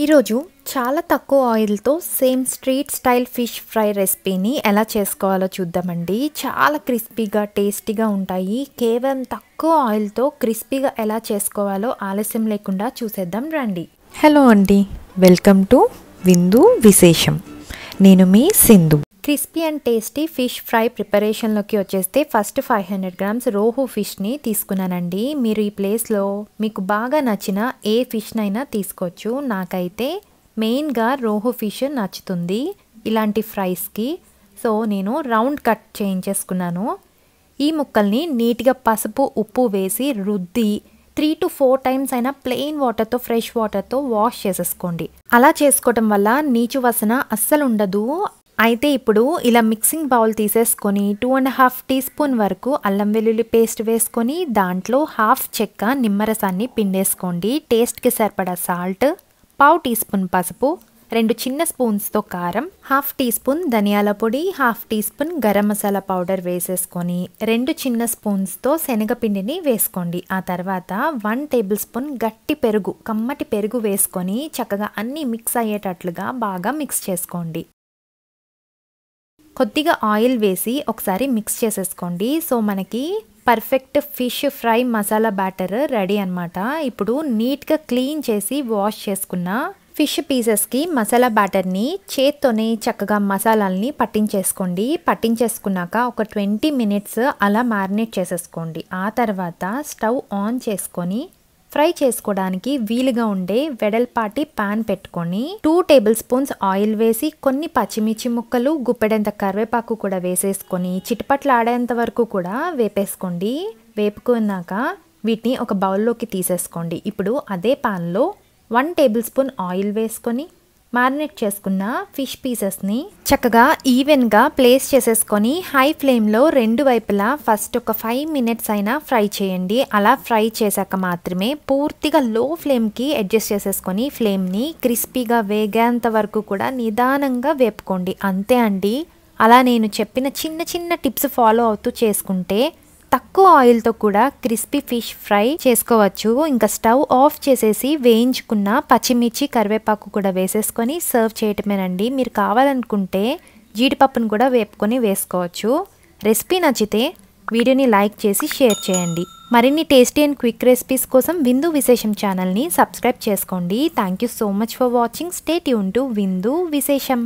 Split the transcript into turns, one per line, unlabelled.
ఈరోజు చాలా తక్కువ ఆయిల్తో same street style fish fry రెసిపీని ఎలా చేసుకోవాలో చూద్దామండి చాలా క్రిస్పీగా టేస్టీగా ఉంటాయి కేవలం తక్కువ ఆయిల్తో క్రిస్పీగా ఎలా చేసుకోవాలో ఆలస్యం లేకుండా చూసేద్దాం రండి హలో అండి వెల్కమ్ టు విందు విశేషం నేను మీ Sindhu crispy and tasty fish fry ప్రిపరేషన్లోకి వచ్చేస్తే first five hundred grams rohu ఫిష్ని తీసుకున్నానండి మీరు ఈ ప్లేస్లో మీకు బాగా నచ్చిన ఏ ఫిష్నైనా తీసుకోవచ్చు నాకైతే మెయిన్గా రోహు ఫిష్ నచ్చుతుంది ఇలాంటి ఫ్రైస్కి సో నేను రౌండ్ కట్ చేయించేసుకున్నాను ఈ ముక్కల్ని నీట్గా పసుపు ఉప్పు వేసి రుద్ది త్రీ టు ఫోర్ టైమ్స్ అయినా ప్లెయిన్ వాటర్తో ఫ్రెష్ వాటర్తో వాష్ చేసేసుకోండి అలా చేసుకోవటం వల్ల నీచు వాసన అస్సలు ఉండదు అయితే ఇప్పుడు ఇలా మిక్సింగ్ బౌల్ తీసేసుకొని two and half teaspoon వరకు అల్లం వెల్లుల్లి పేస్ట్ వేసుకొని దాంట్లో హాఫ్ చెక్క నిమ్మరసాన్ని పిండేసుకోండి టేస్ట్కి సరిపడా సాల్ట్ పావు టీ స్పూన్ పసుపు రెండు చిన్న స్పూన్స్తో కారం హాఫ్ టీ స్పూన్ ధనియాల పొడి half teaspoon garam masala powder వేసేసుకొని రెండు చిన్న స్పూన్స్తో శనగపిండిని వేసుకోండి ఆ తర్వాత వన్ టేబుల్ స్పూన్ గట్టి పెరుగు కమ్మటి పెరుగు వేసుకొని చక్కగా అన్నీ మిక్స్ అయ్యేటట్లుగా బాగా మిక్స్ చేసుకోండి కొద్దిగా ఆయిల్ వేసి ఒకసారి మిక్స్ చేసేసుకోండి సో మనకి perfect fish fry masala batter ready అనమాట ఇప్పుడు నీట్గా క్లీన్ చేసి వాష్ చేసుకున్న ఫిష్ పీసెస్కి మసాలా బ్యాటర్ని చేత్తోనే చక్కగా మసాలాలని పట్టించేసుకోండి పట్టించేసుకున్నాక ఒక ట్వంటీ మినిట్స్ అలా మ్యారినేట్ చేసేసుకోండి ఆ తర్వాత స్టవ్ ఆన్ చేసుకొని ఫ్రై చేసుకోవడానికి వీలుగా ఉండే వెడల్పాటి పాన్ పెట్టుకొని టూ టేబుల్ స్పూన్స్ ఆయిల్ వేసి కొన్ని పచ్చిమిర్చి ముక్కలు గుప్పెడంత కరివేపాకు కూడా వేసేసుకొని చిటపట్లాడేంత వరకు కూడా వేపేసుకోండి వేపుకున్నాక వీటిని ఒక బౌల్లోకి తీసేసుకోండి ఇప్పుడు అదే పాన్లో వన్ టేబుల్ స్పూన్ ఆయిల్ వేసుకొని మారినేట్ చేసుకున్న ఫిష్ పీసెస్ని చక్కగా ఈవెన్గా ప్లేస్ చేసేసుకొని హై ఫ్లేమ్లో రెండు వైపులా ఫస్ట్ ఒక ఫైవ్ మినిట్స్ అయినా ఫ్రై చేయండి అలా ఫ్రై చేశాక మాత్రమే పూర్తిగా లో ఫ్లేమ్కి అడ్జస్ట్ చేసేసుకొని ఫ్లేమ్ని క్రిస్పీగా వేగేంత వరకు కూడా నిదానంగా వేపుకోండి అంతే అండి అలా నేను చెప్పిన చిన్న చిన్న టిప్స్ ఫాలో అవుతూ చేసుకుంటే తక్కువ ఆయిల్తో కూడా క్రిస్పీ ఫిష్ ఫ్రై చేసుకోవచ్చు ఇంకా స్టవ్ ఆఫ్ చేసేసి వేయించుకున్న పచ్చిమిర్చి కరివేపాకు కూడా వేసేసుకొని సర్వ్ చేయటమేనండి మీరు కావాలనుకుంటే జీడిపప్పును కూడా వేపుకొని వేసుకోవచ్చు రెసిపీ నచ్చితే వీడియోని లైక్ చేసి షేర్ చేయండి మరిన్ని టేస్టీ అండ్ క్విక్ రెసిపీస్ కోసం విందు విశేషం ఛానల్ని సబ్స్క్రైబ్ చేసుకోండి thank you so much for watching stay యూన్ టు విందు విశేషం